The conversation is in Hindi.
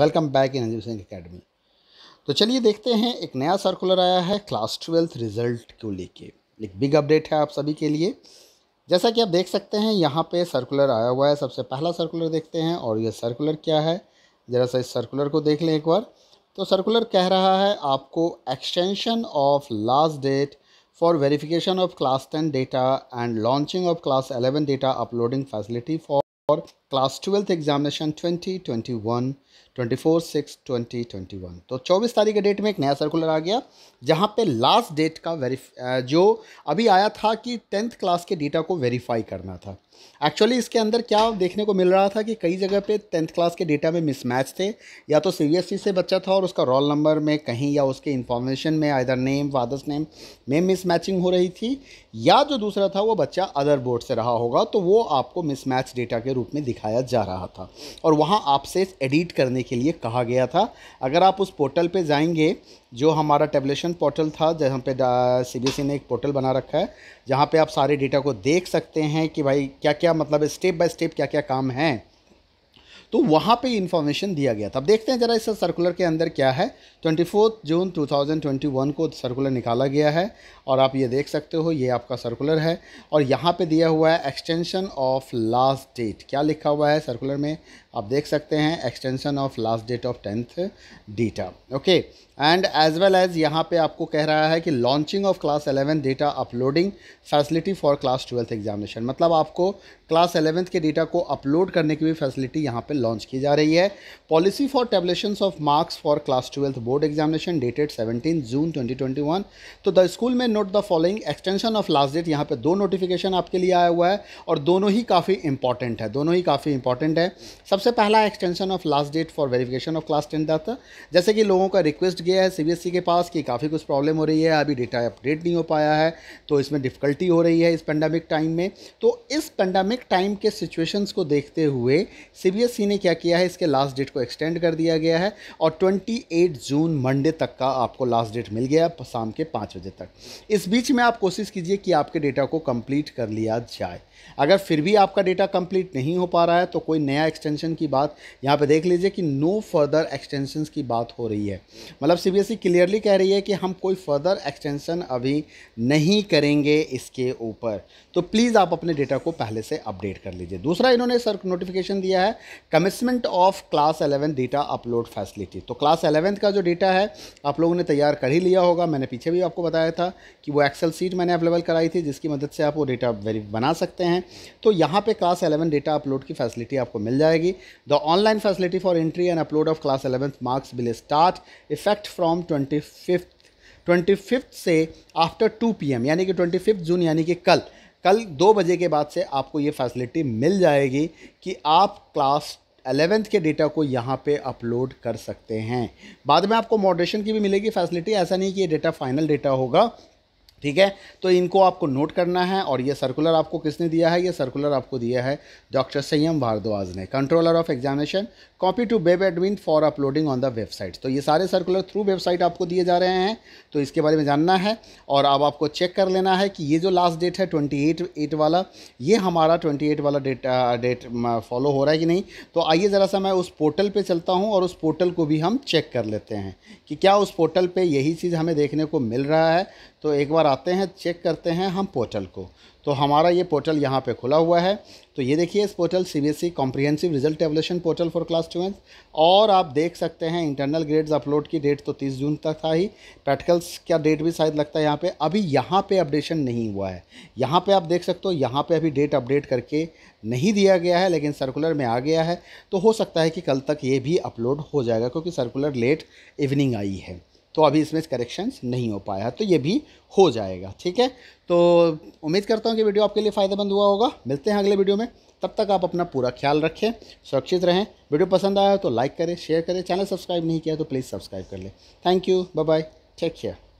welcome back in Hanjeev Singh academy तो चलिए देखते हैं एक नया सर्कुलर आया है क्लास ट्वेल्थ रिजल्ट को लेके एक बिग अपडेट है आप सभी के लिए जैसा कि आप देख सकते हैं यहाँ पे सर्कुलर आया हुआ है सबसे पहला सर्कुलर देखते हैं और यह सर्कुलर क्या है ज़रा सा इस सर्कुलर को देख लें एक बार तो सर्कुलर कह रहा है आपको extension of last date for verification of class ten data and launching of class eleven data uploading facility for और class twelfth examination twenty four six one तो चौबीस तारीख के डेट में एक नया सर्कुलर आ गया जहां पे लास्ट डेट का वेरी जो अभी आया था कि टेंथ क्लास के डेटा को वेरीफाई करना था एक्चुअली इसके अंदर क्या देखने को मिल रहा था कि कई जगह पे टेंथ क्लास के डेटा में मिसमैच थे या तो सी से बच्चा था और उसका रोल नंबर में कहीं या उसके इन्फॉर्मेशन में आदर नेम फादर्स नेम में मिसमैचिंग हो रही थी या जो दूसरा था वो बच्चा अदर बोर्ड से रहा होगा तो वो आपको मिसमैच डेटा के रूप में दिखाया जा रहा था और वहाँ आपसे एडिट करने के लिए कहा गया था अगर आप उस पोर्टल पर जाएंगे जो हमारा टेबलेशन पोर्टल था जहाँ पे सी ने एक पोर्टल बना रखा है जहाँ पे आप सारे डेटा को देख सकते हैं कि भाई क्या क्या मतलब स्टेप बाय स्टेप क्या क्या काम हैं तो वहाँ पे इन्फॉर्मेशन दिया गया था अब देखते हैं ज़रा इस सर्कुलर के अंदर क्या है 24 जून 2021 को सर्कुलर निकाला गया है और आप ये देख सकते हो ये आपका सर्कुलर है और यहाँ पे दिया हुआ है एक्सटेंशन ऑफ लास्ट डेट क्या लिखा हुआ है सर्कुलर में आप देख सकते हैं extension of last date of tenth data okay and as well as यहाँ पे आपको कह रहा है कि launching of class eleven data uploading facility for class twelfth examination मतलब आपको क्लास एलेवेंथ के डेटा को अपलोड करने की भी फैसिलिटी यहाँ पे लॉन्च की जा रही है policy for tabulation of marks for class twelfth board examination dated 17 June 2021 तो द स्कूल में note the following extension of last date यहाँ पे दो नोटिफिकेशन आपके लिए आया हुआ है और दोनों ही काफ़ी इंपॉर्टेंट है दोनों ही काफ़ी इंपॉर्टेंट है सबसे पहला extension of last date for verification of class tenth था जैसे कि लोगों का रिक्वेस्ट गया है सी e के पास कि काफ़ी कुछ प्रॉब्लम हो रही है अभी डेटा अपडेट नहीं हो पाया है तो इसमें डिफ़िकल्टी हो रही है इस पेंडेमिक टाइम में तो इस पेंडेमिक टाइम के सिचुएशंस को देखते हुए सी ने क्या किया है इसके लास्ट डेट को एक्सटेंड कर दिया गया है और 28 जून मंडे तक का आपको लास्ट डेट मिल गया है शाम के पाँच बजे तक इस बीच में आप कोशिश कीजिए कि आपके डेटा को कंप्लीट कर लिया जाए अगर फिर भी आपका डेटा कंप्लीट नहीं हो पा रहा है तो कोई नया एक्सटेंशन की बात यहाँ पे देख लीजिए कि नो फर्दर एक्सटेंशन की बात हो रही है मतलब सीबीएसई क्लियरली e कह रही है कि हम कोई फर्दर एक्सटेंशन अभी नहीं करेंगे इसके ऊपर तो प्लीज़ आप अपने डेटा को पहले से अपडेट कर लीजिए दूसरा इन्होंने सर नोटिफिकेशन दिया है commencement of class eleven data upload facility तो क्लास एलेवेंथ का जो डेटा है आप लोगों ने तैयार कर ही लिया होगा मैंने पीछे भी आपको बताया था कि वो एक्सेल सीट मैंने अवेलेबल कराई थी जिसकी मदद से आप वो डेटा वेरी बना सकते हैं तो यहाँ पे क्लास एलेवन डेटा अपलोड की फैसिलिटी आपको मिल जाएगी the online facility for entry and upload of class eleventh marks will start effect from twenty fifth twenty fifth से आफ्टर टू पी एम यानी कि ट्वेंटी फिफ्थ जून यानी कि कल कल दो बजे के बाद से आपको ये फैसिलिटी मिल जाएगी कि आप क्लास अलेवेंथ के डेटा को यहाँ पे अपलोड कर सकते हैं बाद में आपको मॉडरेशन की भी मिलेगी फैसिलिटी ऐसा नहीं कि ये डेटा फाइनल डेटा होगा ठीक है तो इनको आपको नोट करना है और ये सर्कुलर आपको किसने दिया है ये सर्कुलर आपको दिया है डॉक्टर संयम भारद्वाज ने controller of examination copy to web admin for uploading on the website तो ये सारे सर्कुलर थ्रू वेबसाइट आपको दिए जा रहे हैं तो इसके बारे में जानना है और अब आपको चेक कर लेना है कि ये जो लास्ट डेट है ट्वेंटी एट एट वाला ये हमारा ट्वेंटी एट वाला डेट डेट फॉलो हो रहा है कि नहीं तो आइए ज़रा सा मैं उस पोर्टल पर चलता हूँ और उस पोर्टल को भी हम चेक कर लेते हैं कि क्या उस पोर्टल पर यही चीज़ हमें देखने को मिल रहा है तो एक बार आते हैं चेक करते हैं हम पोर्टल को तो हमारा ये पोर्टल यहाँ पे खुला हुआ है तो ये देखिए इस portal C B S E comprehensive result evaluation portal for class twelfth और आप देख सकते हैं इंटरनल ग्रेड्स अपलोड की डेट तो 30 जून तक था ही प्रैक्टिकल्स का डेट भी शायद लगता है यहाँ पे अभी यहाँ पे अपडेशन नहीं हुआ है यहाँ पे आप देख सकते हो यहाँ पे अभी डेट अपडेट करके नहीं दिया गया है लेकिन सर्कुलर में आ गया है तो हो सकता है कि कल तक ये भी अपलोड हो जाएगा क्योंकि सर्कुलर लेट इवनिंग आई है तो अभी इसमें करेक्शंस नहीं हो पाया तो ये भी हो जाएगा ठीक है तो उम्मीद करता हूँ कि वीडियो आपके लिए फ़ायदेमंद हुआ होगा मिलते हैं अगले वीडियो में तब तक आप अपना पूरा ख्याल रखें सुरक्षित रहें वीडियो पसंद आया तो लाइक करें शेयर करें चैनल सब्सक्राइब नहीं किया तो प्लीज़ सब्सक्राइब कर लें thank you bye bye take care